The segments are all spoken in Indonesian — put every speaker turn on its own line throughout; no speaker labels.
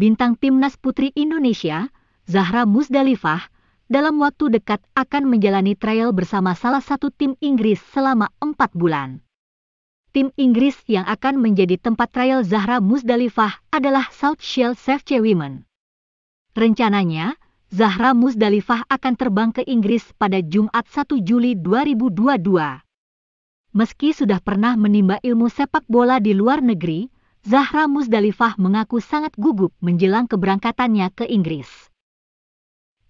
bintang timnas putri Indonesia, Zahra Musdalifah,
dalam waktu dekat akan menjalani trial bersama salah satu tim Inggris selama empat bulan. Tim Inggris yang akan menjadi tempat trial Zahra Musdalifah adalah South Shell Safety Women. Rencananya, Zahra Musdalifah akan terbang ke Inggris pada Jumat 1 Juli 2022. Meski sudah pernah menimba ilmu sepak bola di luar negeri, Zahra Musdalifah mengaku sangat gugup menjelang keberangkatannya ke Inggris.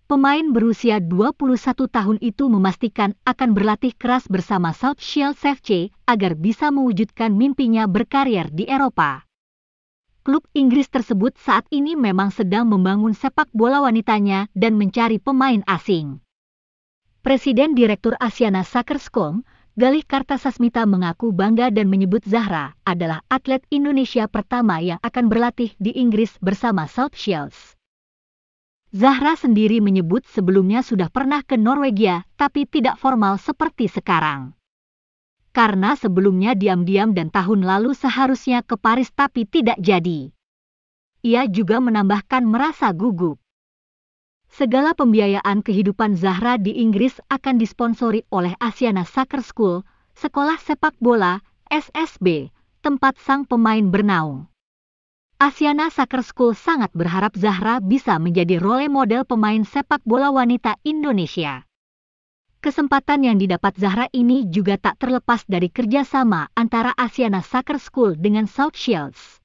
Pemain berusia 21 tahun itu memastikan akan berlatih keras bersama South Shields FC agar bisa mewujudkan mimpinya berkarier di Eropa. Klub Inggris tersebut saat ini memang sedang membangun sepak bola wanitanya dan mencari pemain asing. Presiden Direktur Asiana Sakers.com, Galih Kartasasmita mengaku bangga dan menyebut Zahra adalah atlet Indonesia pertama yang akan berlatih di Inggris bersama South Shields. Zahra sendiri menyebut sebelumnya sudah pernah ke Norwegia, tapi tidak formal seperti sekarang. Karena sebelumnya diam-diam dan tahun lalu seharusnya ke Paris tapi tidak jadi. Ia juga menambahkan merasa gugup segala pembiayaan kehidupan Zahra di Inggris akan disponsori oleh Asiana Soccer School, sekolah sepak bola, SSB, tempat sang pemain bernaung. Asiana Soccer School sangat berharap Zahra bisa menjadi role model pemain sepak bola wanita Indonesia. Kesempatan yang didapat Zahra ini juga tak terlepas
dari kerjasama antara Asiana Soccer School dengan South Shields.